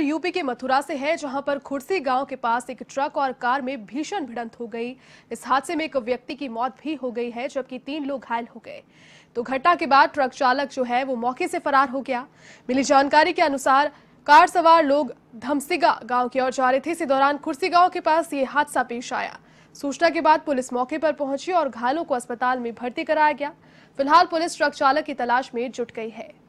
UP के मथुरा से है जहां पर खुरसी गांव के पास एक ट्रक और कार में भीषण भिड़ंत हो गई इस हादसे में एक व्यक्ति की मौत भी हो गई है जबकि तीन लोग घायल हो गए तो घटना के बाद ट्रक चालक जो है वो मौके से फरार हो गया मिली जानकारी के अनुसार कार सवार लोग धमसिगा गांव की ओर जा रहे थे इसी दौरान खुर्सी गांव के पास ये हादसा पेश आया सूचना के बाद पुलिस मौके पर पहुंची और घायलों को अस्पताल में भर्ती कराया गया फिलहाल पुलिस ट्रक चालक की तलाश में जुट गई है